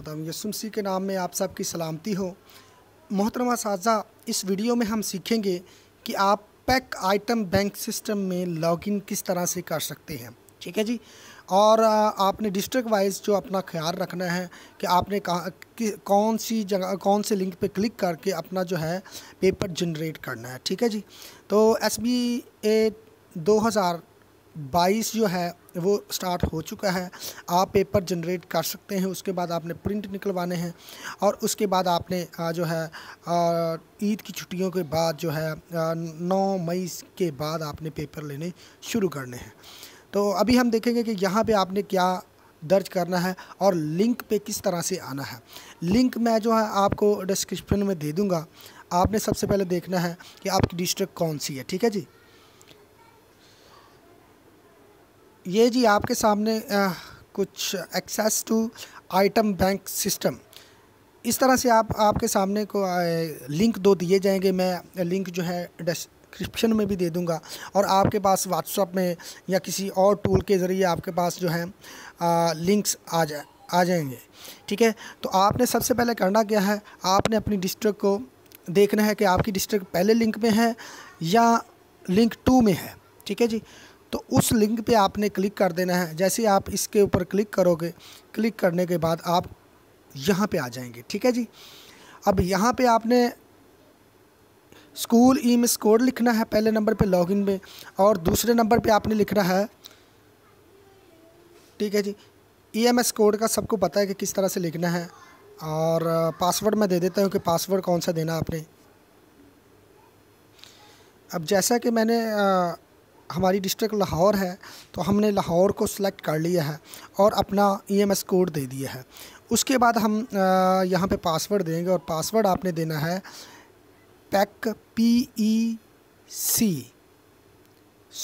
खुदा यसुमसी के नाम में आप सबकी सलामती हो मोहतरमा साजा इस वीडियो में हम सीखेंगे कि आप पैक आइटम बैंक सिस्टम में लॉगिन किस तरह से कर सकते हैं ठीक है जी और आपने डिस्ट्रिक्ट वाइज जो अपना ख्याल रखना है कि आपने कहा कि कौन सी जगह कौन से लिंक पे क्लिक करके अपना जो है पेपर जनरेट करना है ठीक है जी तो एस बी ए दो हज़ार बाईस जो है वो स्टार्ट हो चुका है आप पेपर जनरेट कर सकते हैं उसके बाद आपने प्रिंट निकलवाने हैं और उसके बाद आपने जो है ईद की छुट्टियों के बाद जो है नौ मई के बाद आपने पेपर लेने शुरू करने हैं तो अभी हम देखेंगे कि यहाँ पे आपने क्या दर्ज करना है और लिंक पे किस तरह से आना है लिंक मैं जो है आपको डिस्क्रिप्शन में दे दूँगा आपने सबसे पहले देखना है कि आपकी डिस्ट्रिक्ट कौन सी है ठीक है जी ये जी आपके सामने आ, कुछ access to item bank system इस तरह से आप आपके सामने को आ, लिंक दो दिए जाएंगे मैं लिंक जो है डिस्क्रिप्शन में भी दे दूंगा और आपके पास व्हाट्सअप में या किसी और टूल के ज़रिए आपके पास जो है आ, लिंक्स आ जाए आ जाएंगे ठीक है तो आपने सबसे पहले करना क्या है आपने अपनी डिस्ट्रिक्ट को देखना है कि आपकी डिस्ट्रिक्ट पहले लिंक में है या लिंक टू में है ठीक है जी तो उस लिंक पे आपने क्लिक कर देना है जैसे आप इसके ऊपर क्लिक करोगे क्लिक करने के बाद आप यहाँ पे आ जाएंगे ठीक है जी अब यहाँ पे आपने स्कूल ई मिस कोड लिखना है पहले नंबर पे लॉगिन में और दूसरे नंबर पे आपने लिखना है ठीक है G E M S code का सबको पता है कि किस तरह से लिखना है और पासवर्ड मैं दे देता हूँ कि पासवर्ड कौन सा देना आपने अब जैसा कि मैंने आ, हमारी डिस्ट्रिक्ट लाहौर है तो हमने लाहौर को सिलेक्ट कर लिया है और अपना ईएमएस e कोड दे दिया है उसके बाद हम यहाँ पे पासवर्ड देंगे और पासवर्ड आपने देना है PEC P E C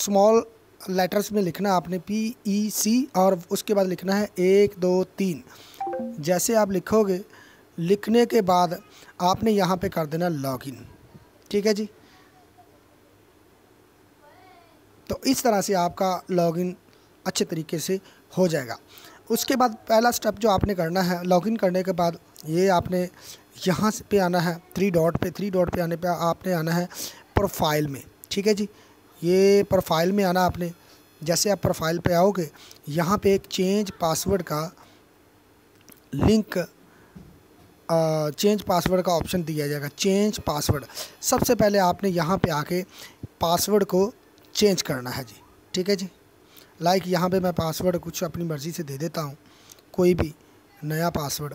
small letters में लिखना आपने पी ई सी और उसके बाद लिखना है एक दो तीन जैसे आप लिखोगे लिखने के बाद आपने यहाँ पे कर देना लॉगिन ठीक है जी तो इस तरह से आपका लॉगिन अच्छे तरीके से हो जाएगा उसके बाद पहला स्टेप जो आपने करना है लॉगिन करने के बाद ये आपने यहाँ पे आना है थ्री डॉट पे थ्री डॉट पे आने पे आपने आना है प्रोफाइल में ठीक है जी ये प्रोफाइल में आना आपने जैसे आप प्रोफाइल पे आओगे यहाँ पे एक चेंज पासवर्ड का लिंक चेंज पासवर्ड का ऑप्शन दिया जाएगा चेंज पासवर्ड सबसे पहले आपने यहाँ पे आके पासवर्ड को चेंज करना है जी ठीक है जी लाइक like यहाँ पे मैं पासवर्ड कुछ अपनी मर्ज़ी से दे देता हूँ कोई भी नया पासवर्ड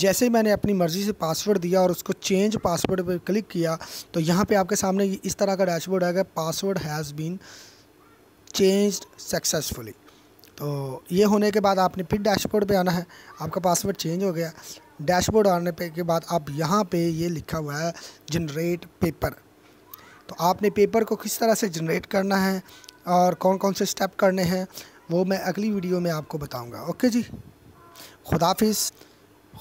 जैसे ही मैंने अपनी मर्ज़ी से पासवर्ड दिया और उसको चेंज पासवर्ड पर क्लिक किया तो यहाँ पे आपके सामने इस तरह का डैशबोर्ड आएगा password has been change successfully तो ये होने के बाद आपने फिर डैशबोर्ड पे आना है आपका पासवर्ड चेंज हो गया डैशबोर्ड आने पे के बाद आप यहाँ पे ये लिखा हुआ है जनरेट पेपर तो आपने पेपर को किस तरह से जनरेट करना है और कौन कौन से स्टेप करने हैं वो मैं अगली वीडियो में आपको बताऊंगा ओके जी खुदाफिस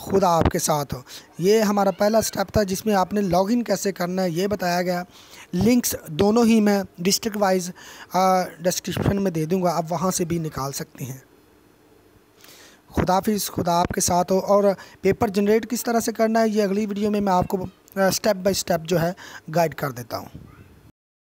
खुदा आपके साथ हो ये हमारा पहला स्टेप था जिसमें आपने लॉगिन कैसे करना है ये बताया गया लिंक्स दोनों ही मैं डिस्ट्रिक्ट वाइज डिस्क्रिप्शन में दे दूँगा आप वहाँ से भी निकाल सकते हैं खुदाफिस खुदा आपके साथ हो और पेपर जनरेट किस तरह से करना है ये अगली वीडियो में मैं आपको स्टेप बाई स्टेप जो है गाइड कर देता हूँ